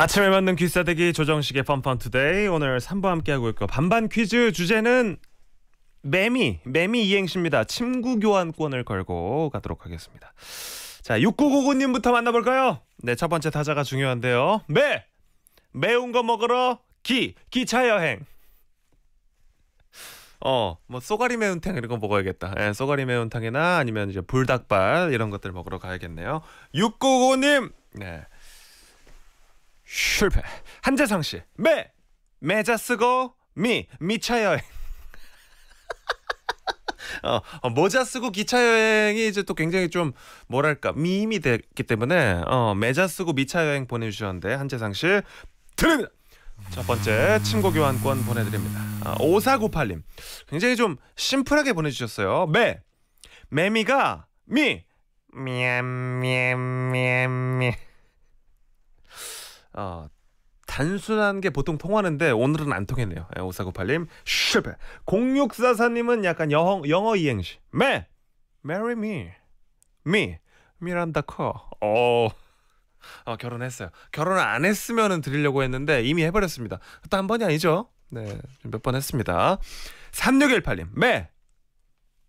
아침에 맞는 귀사대기 조정식의 펀펀 투데이 오늘 3부 함께하고 있고 반반 퀴즈 주제는 매미 매미 이행시입니다. 침구 교환권을 걸고 가도록 하겠습니다. 자 6999님부터 만나볼까요? 네첫 번째 타자가 중요한데요. 매 매운 거 먹으러 기 기차 여행. 어, 뭐 쏘가리 매운탕 이런 거 먹어야겠다. 예, 쏘가리 매운탕이나 아니면 이제 불닭발 이런 것들 먹으러 가야겠네요. 6 9 9 9님 네. 실패. 한재상 씨. 매. 매자 쓰고 미 미차 여행. 어, 어, 모자 쓰고 기차 여행이 이제 또 굉장히 좀 뭐랄까 미임이 됐기 때문에 어, 매자 쓰고 미차 여행 보내주셨는데 한재상 씨 드립니다. 첫 번째 친구 교환권 보내드립니다. 아, 5498님 굉장히 좀 심플하게 보내주셨어요. 매 매미가 미 미엠 미엠 미엠 미 어, 단순한 게 보통 통하는데 오늘은 안 통했네요. 예, 오사고팔님 실패. 0644님은 약간 영어, 영어 이행시. 매, marry me, me, 미란다 커. 어. 어, 결혼했어요. 결혼을 안 했으면은 드리려고 했는데 이미 해버렸습니다. 또 한 번이 아니죠. 네, 몇 번 했습니다. 3618님, 매,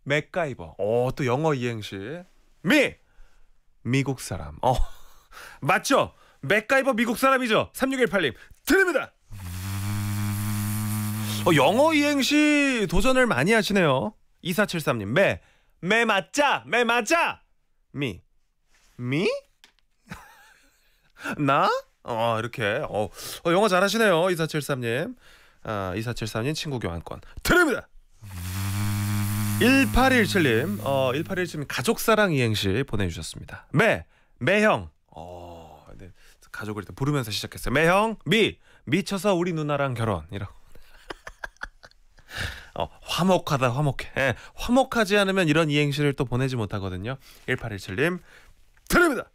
맥가이버. 어, 또 영어 이행시. 미, 미국 사람. 어, 맞죠? 맥가이버 미국 사람이죠. 3618님 드립니다. 어, 영어 이행시 도전을 많이 하시네요. 2473님 매, 매 맞자, 매 맞자. 미, 미? 나? 어 이렇게 어, 어 영어 잘하시네요. 2473님 아, 2473님 친구 교환권 드립니다. 1817님, 어, 1817님 가족사랑 이행시 보내주셨습니다. 매, 매형, 네. 가족을 일단 부르면서 시작했어요. 매형 미 미쳐서 우리 누나랑 결혼이라고. 어, 화목하다 화목해. 예, 화목하지 않으면 이런 이행시를 또 보내지 못하거든요. 1817님 드립니다.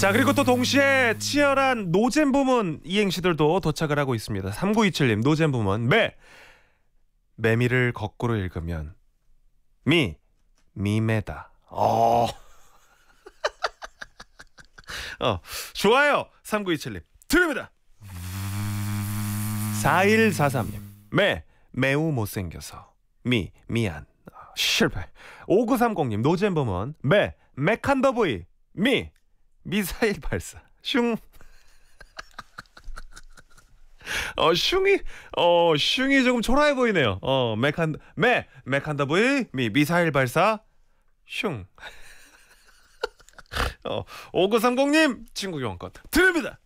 자 그리고 또 동시에 치열한 노잼 부문 이행시들도 도착을 하고 있습니다. 3927님 노잼 부문 매 매미를 거꾸로 읽으면 미 미매다. 어. 어, 좋아요. 3927님. 드립니다. 4143님. 매 매우 못생겨서 미 미안 어, 실패 5930님 노잼범원 매 맥한더보이 미 미사일 발사 슝 어, 슝이 어, 슝이 조금 초라해 보이네요. 어, 맥한 매 맥한더보이 미 미사일 발사 슝 어, 5930님 친구 교환권 드립니다.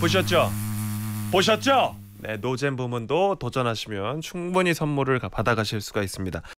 보셨죠? 보셨죠? 네, 노잼 부문도 도전하시면 충분히 선물을 받아가실 수가 있습니다.